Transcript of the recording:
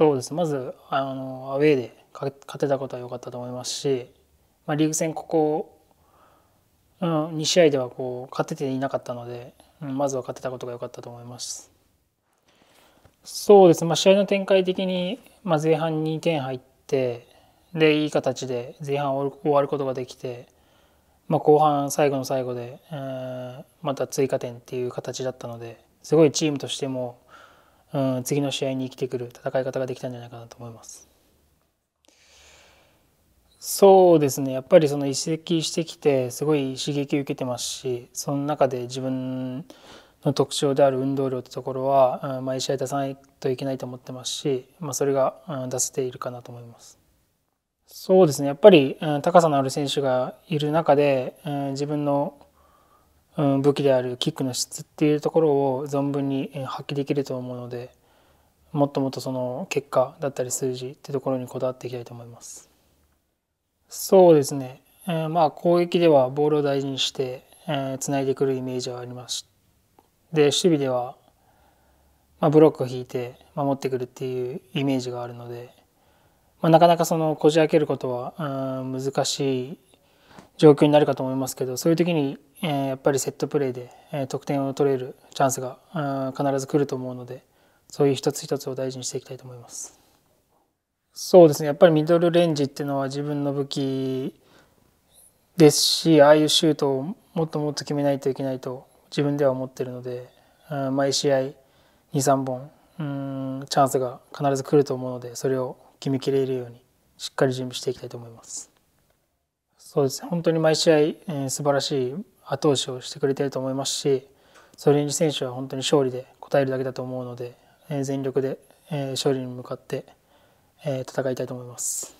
そうですまずあのアウェーで勝てたことは良かったと思いますし、まあ、リーグ戦ここ、うん、2試合ではこう勝てていなかったので、うん、まずは勝てたことが良かったと思います。そうですまあ、試合の展開的に、まあ、前半2点入ってでいい形で前半終わることができて、まあ、後半最後の最後で、えー、また追加点っていう形だったのですごいチームとしてもうん、次の試合に生きてくる戦い方ができたんじゃないかなと思います。そうですねやっぱりその移籍してきてすごい刺激を受けてますしその中で自分の特徴である運動量ってところは、毎試合出さないといけないと思ってますし、まあ、それが、う出せているかなと思います。そうですねやっぱり、高さのある選手がいる中で、う自分の武器であるキックの質っていうところを存分に発揮できると思うのでもっともっとその結果だったり数字っていうところにこだわっていきたいと思います。そうですね、えー、まあ攻撃ではボールを大事にして、えー、つないでくるイメージはありますで守備では、まあ、ブロックを引いて守ってくるっていうイメージがあるので、まあ、なかなかそのこじ開けることは難しい状況になるかと思いますけどそういう時に、えー、やっぱりセットプレーで、えー、得点を取れるチャンスが必ず来ると思うのでそういう一つ一つを大事にしていきたいと思います。そうですねやっぱりミドルレンジっていうのは自分の武器ですしああいうシュートをもっともっと決めないといけないと自分では思ってるので、うん、毎試合23本うんチャンスが必ず来ると思うのでそれを決めきれるようにしっかり準備していきたいと思います。そうです本当に毎試合、えー、素晴らしい後押しをしてくれていると思いますしそンジ選手は本当に勝利で応えるだけだと思うので、えー、全力で、えー、勝利に向かって、えー、戦いたいと思います。